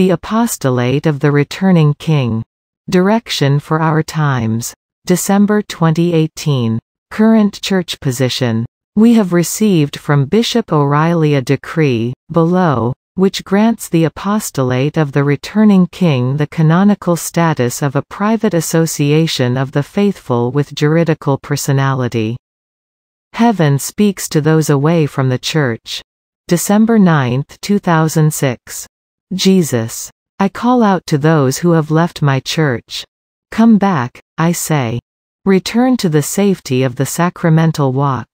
The Apostolate of the Returning King. Direction for Our Times. December 2018. Current Church Position. We have received from Bishop O'Reilly a decree, below, which grants the apostolate of the returning king the canonical status of a private association of the faithful with juridical personality. Heaven speaks to those away from the Church. December 9, 2006. Jesus. I call out to those who have left my church. Come back, I say. Return to the safety of the sacramental walk.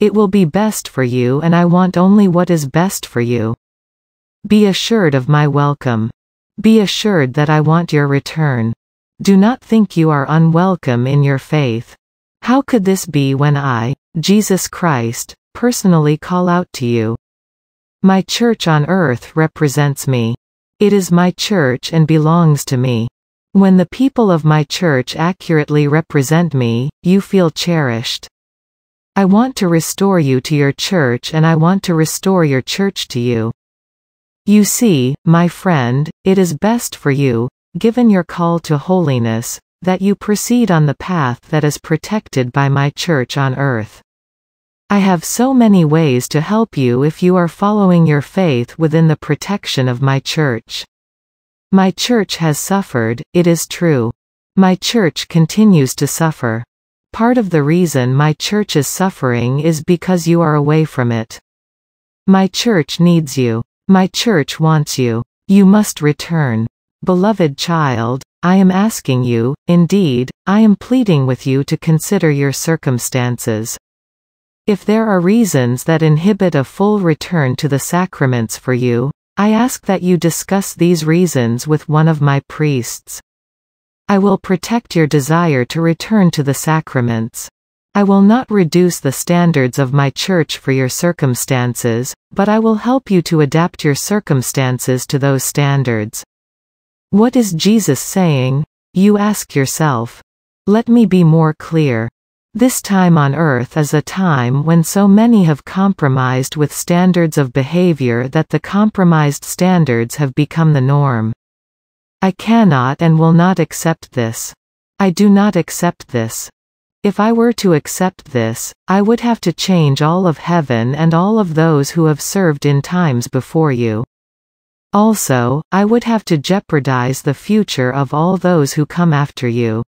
It will be best for you and I want only what is best for you. Be assured of my welcome. Be assured that I want your return. Do not think you are unwelcome in your faith. How could this be when I, Jesus Christ, personally call out to you? My church on earth represents me. It is my church and belongs to me. When the people of my church accurately represent me, you feel cherished. I want to restore you to your church and I want to restore your church to you. You see, my friend, it is best for you, given your call to holiness, that you proceed on the path that is protected by my church on earth. I have so many ways to help you if you are following your faith within the protection of my church. My church has suffered, it is true. My church continues to suffer. Part of the reason my church is suffering is because you are away from it. My church needs you. My church wants you. You must return. Beloved child, I am asking you, indeed, I am pleading with you to consider your circumstances. If there are reasons that inhibit a full return to the sacraments for you, I ask that you discuss these reasons with one of my priests. I will protect your desire to return to the sacraments. I will not reduce the standards of my church for your circumstances, but I will help you to adapt your circumstances to those standards. What is Jesus saying? You ask yourself. Let me be more clear. This time on Earth is a time when so many have compromised with standards of behavior that the compromised standards have become the norm. I cannot and will not accept this. I do not accept this. If I were to accept this, I would have to change all of heaven and all of those who have served in times before you. Also, I would have to jeopardize the future of all those who come after you.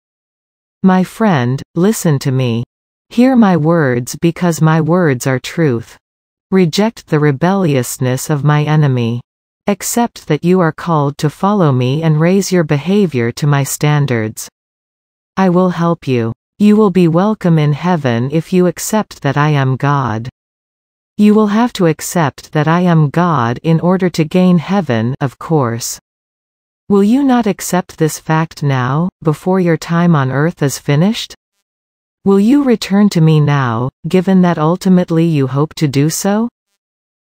My friend, listen to me. Hear my words because my words are truth. Reject the rebelliousness of my enemy. Accept that you are called to follow me and raise your behavior to my standards. I will help you. You will be welcome in heaven if you accept that I am God. You will have to accept that I am God in order to gain heaven, of course. Will you not accept this fact now, before your time on earth is finished? Will you return to me now, given that ultimately you hope to do so?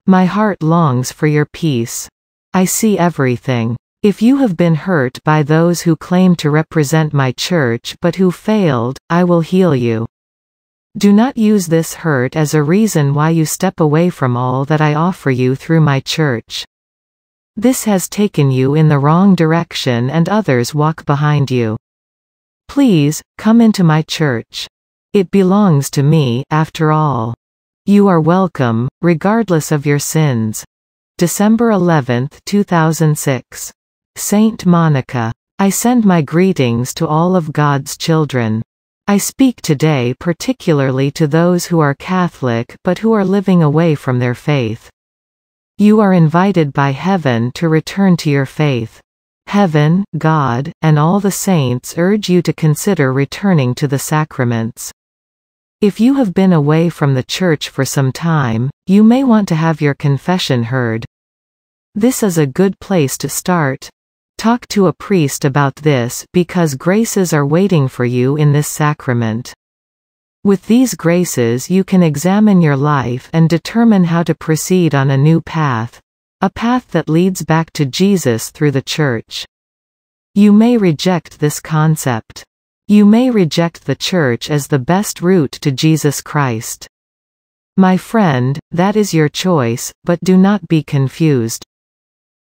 My heart longs for your peace. I see everything. If you have been hurt by those who claim to represent my church but who failed, I will heal you. Do not use this hurt as a reason why you step away from all that I offer you through my church. This has taken you in the wrong direction and others walk behind you. Please, come into my church. It belongs to me, after all. You are welcome, regardless of your sins. December 11, 2006. Saint Monica. I send my greetings to all of God's children. I speak today particularly to those who are Catholic but who are living away from their faith. You are invited by heaven to return to your faith. Heaven, God, and all the saints urge you to consider returning to the sacraments. If you have been away from the church for some time, you may want to have your confession heard. This is a good place to start. Talk to a priest about this because graces are waiting for you in this sacrament. With these graces you can examine your life and determine how to proceed on a new path. A path that leads back to Jesus through the Church. You may reject this concept. You may reject the Church as the best route to Jesus Christ. My friend, that is your choice, but do not be confused.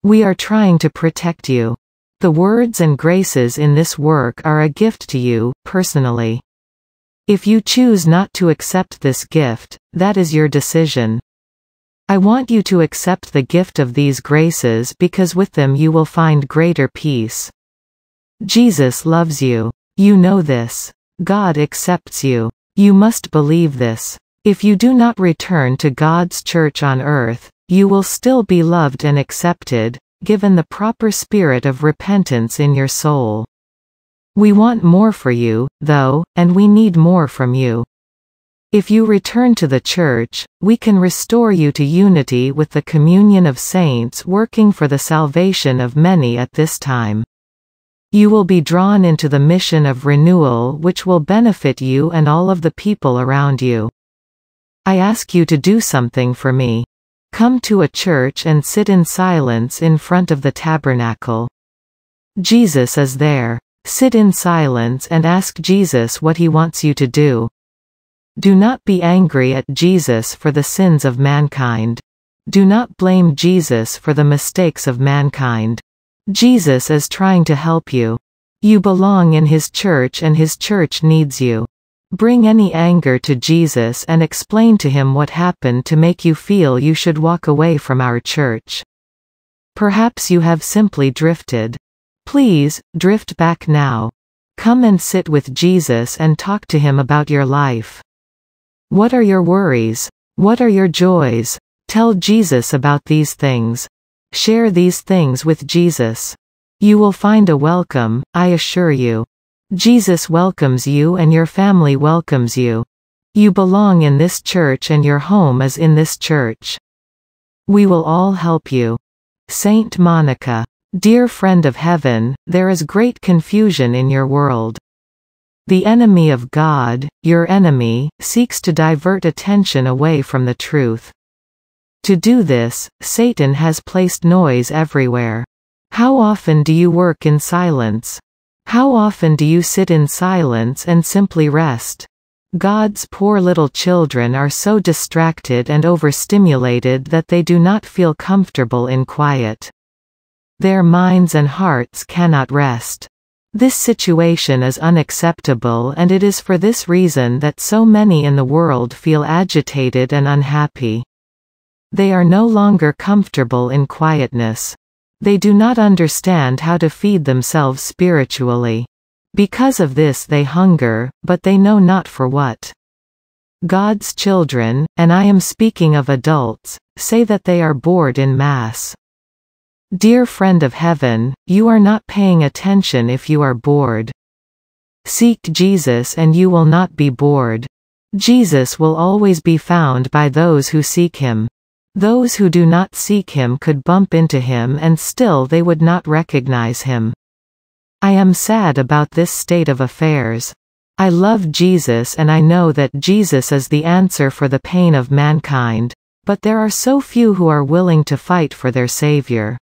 We are trying to protect you. The words and graces in this work are a gift to you, personally. If you choose not to accept this gift, that is your decision. I want you to accept the gift of these graces because with them you will find greater peace. Jesus loves you. You know this. God accepts you. You must believe this. If you do not return to God's church on earth, you will still be loved and accepted, given the proper spirit of repentance in your soul. We want more for you, though, and we need more from you. If you return to the Church, we can restore you to unity with the communion of saints working for the salvation of many at this time. You will be drawn into the mission of renewal which will benefit you and all of the people around you. I ask you to do something for me. Come to a church and sit in silence in front of the tabernacle. Jesus is there. Sit in silence and ask Jesus what he wants you to do. Do not be angry at Jesus for the sins of mankind. Do not blame Jesus for the mistakes of mankind. Jesus is trying to help you. You belong in his church and his church needs you. Bring any anger to Jesus and explain to him what happened to make you feel you should walk away from our church. Perhaps you have simply drifted. Please, drift back now. Come and sit with Jesus and talk to him about your life. What are your worries? What are your joys? Tell Jesus about these things. Share these things with Jesus. You will find a welcome, I assure you. Jesus welcomes you and your family welcomes you. You belong in this church and your home is in this church. We will all help you. Saint Monica Dear friend of heaven, there is great confusion in your world. The enemy of God, your enemy, seeks to divert attention away from the truth. To do this, Satan has placed noise everywhere. How often do you work in silence? How often do you sit in silence and simply rest? God's poor little children are so distracted and overstimulated that they do not feel comfortable in quiet. Their minds and hearts cannot rest. This situation is unacceptable and it is for this reason that so many in the world feel agitated and unhappy. They are no longer comfortable in quietness. They do not understand how to feed themselves spiritually. Because of this they hunger, but they know not for what. God's children, and I am speaking of adults, say that they are bored in mass. Dear friend of heaven, you are not paying attention if you are bored. Seek Jesus and you will not be bored. Jesus will always be found by those who seek him. Those who do not seek him could bump into him and still they would not recognize him. I am sad about this state of affairs. I love Jesus and I know that Jesus is the answer for the pain of mankind. But there are so few who are willing to fight for their Savior.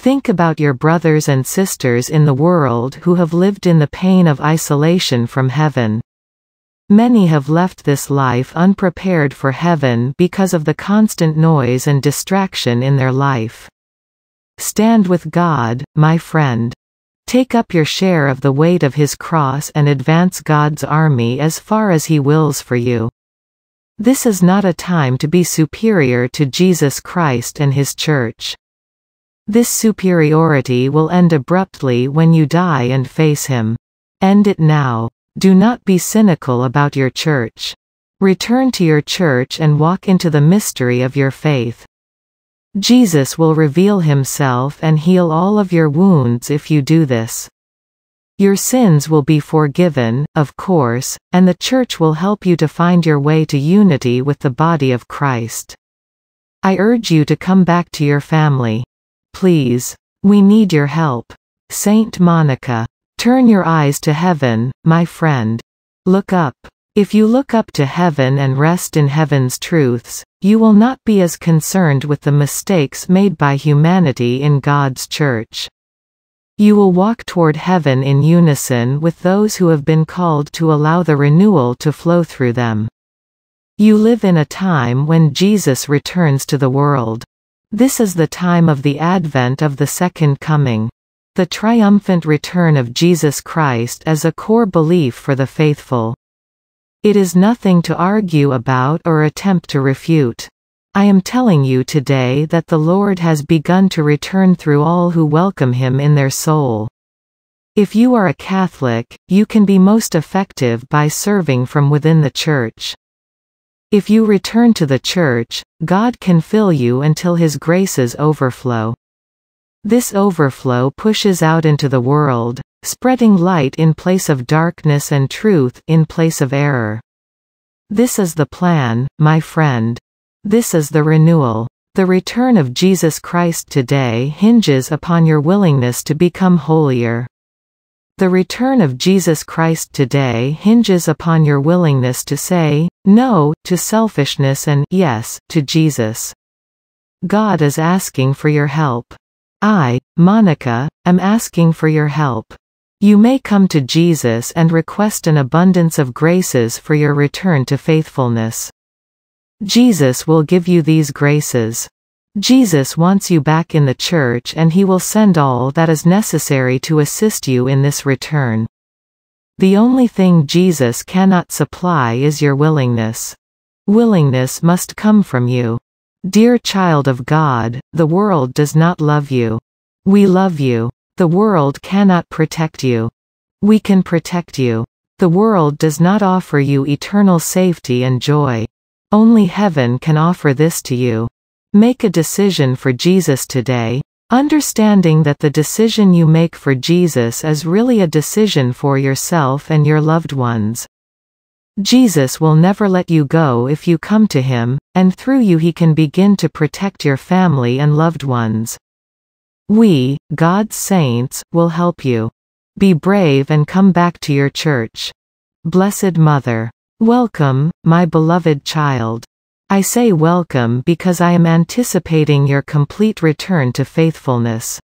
Think about your brothers and sisters in the world who have lived in the pain of isolation from heaven. Many have left this life unprepared for heaven because of the constant noise and distraction in their life. Stand with God, my friend. Take up your share of the weight of his cross and advance God's army as far as he wills for you. This is not a time to be superior to Jesus Christ and his church. This superiority will end abruptly when you die and face him. End it now. Do not be cynical about your church. Return to your church and walk into the mystery of your faith. Jesus will reveal himself and heal all of your wounds if you do this. Your sins will be forgiven, of course, and the church will help you to find your way to unity with the body of Christ. I urge you to come back to your family. Please. We need your help. Saint Monica. Turn your eyes to heaven, my friend. Look up. If you look up to heaven and rest in heaven's truths, you will not be as concerned with the mistakes made by humanity in God's church. You will walk toward heaven in unison with those who have been called to allow the renewal to flow through them. You live in a time when Jesus returns to the world. This is the time of the advent of the second coming. The triumphant return of Jesus Christ is a core belief for the faithful. It is nothing to argue about or attempt to refute. I am telling you today that the Lord has begun to return through all who welcome him in their soul. If you are a Catholic, you can be most effective by serving from within the Church. If you return to the church, God can fill you until his graces overflow. This overflow pushes out into the world, spreading light in place of darkness and truth in place of error. This is the plan, my friend. This is the renewal. The return of Jesus Christ today hinges upon your willingness to become holier. The return of Jesus Christ today hinges upon your willingness to say, no, to selfishness and, yes, to Jesus. God is asking for your help. I, Monica, am asking for your help. You may come to Jesus and request an abundance of graces for your return to faithfulness. Jesus will give you these graces. Jesus wants you back in the church and he will send all that is necessary to assist you in this return. The only thing Jesus cannot supply is your willingness. Willingness must come from you. Dear child of God, the world does not love you. We love you. The world cannot protect you. We can protect you. The world does not offer you eternal safety and joy. Only heaven can offer this to you. Make a decision for Jesus today. Understanding that the decision you make for Jesus is really a decision for yourself and your loved ones. Jesus will never let you go if you come to him, and through you he can begin to protect your family and loved ones. We, God's saints, will help you. Be brave and come back to your church. Blessed Mother. Welcome, my beloved child. I say welcome because I am anticipating your complete return to faithfulness.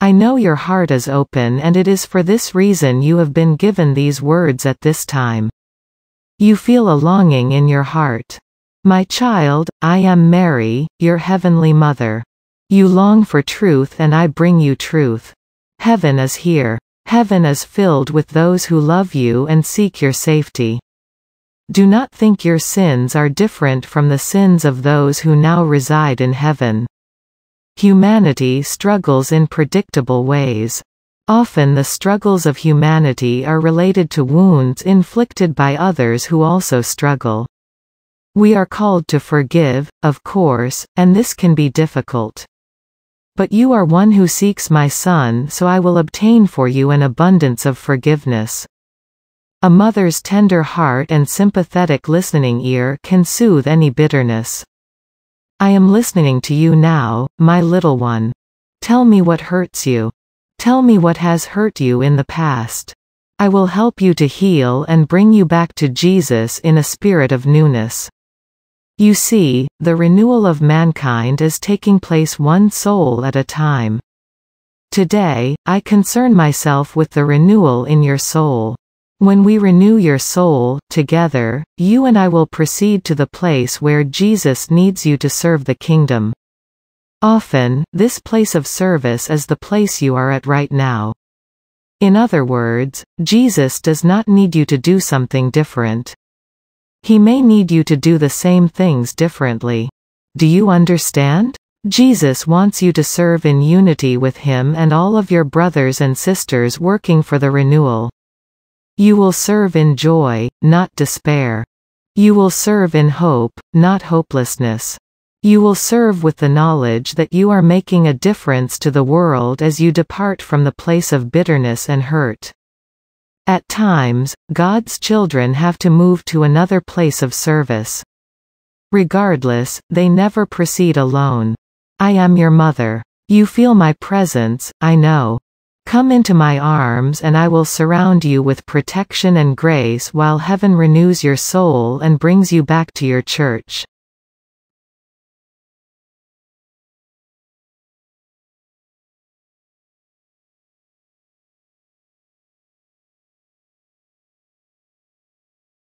I know your heart is open and it is for this reason you have been given these words at this time. You feel a longing in your heart. My child, I am Mary, your heavenly mother. You long for truth and I bring you truth. Heaven is here. Heaven is filled with those who love you and seek your safety. Do not think your sins are different from the sins of those who now reside in heaven. Humanity struggles in predictable ways. Often the struggles of humanity are related to wounds inflicted by others who also struggle. We are called to forgive, of course, and this can be difficult. But you are one who seeks my Son so I will obtain for you an abundance of forgiveness. A mother's tender heart and sympathetic listening ear can soothe any bitterness. I am listening to you now, my little one. Tell me what hurts you. Tell me what has hurt you in the past. I will help you to heal and bring you back to Jesus in a spirit of newness. You see, the renewal of mankind is taking place one soul at a time. Today, I concern myself with the renewal in your soul. When we renew your soul, together, you and I will proceed to the place where Jesus needs you to serve the kingdom. Often, this place of service is the place you are at right now. In other words, Jesus does not need you to do something different. He may need you to do the same things differently. Do you understand? Jesus wants you to serve in unity with him and all of your brothers and sisters working for the renewal. You will serve in joy, not despair. You will serve in hope, not hopelessness. You will serve with the knowledge that you are making a difference to the world as you depart from the place of bitterness and hurt. At times, God's children have to move to another place of service. Regardless, they never proceed alone. I am your mother. You feel my presence, I know. Come into my arms and I will surround you with protection and grace while heaven renews your soul and brings you back to your church.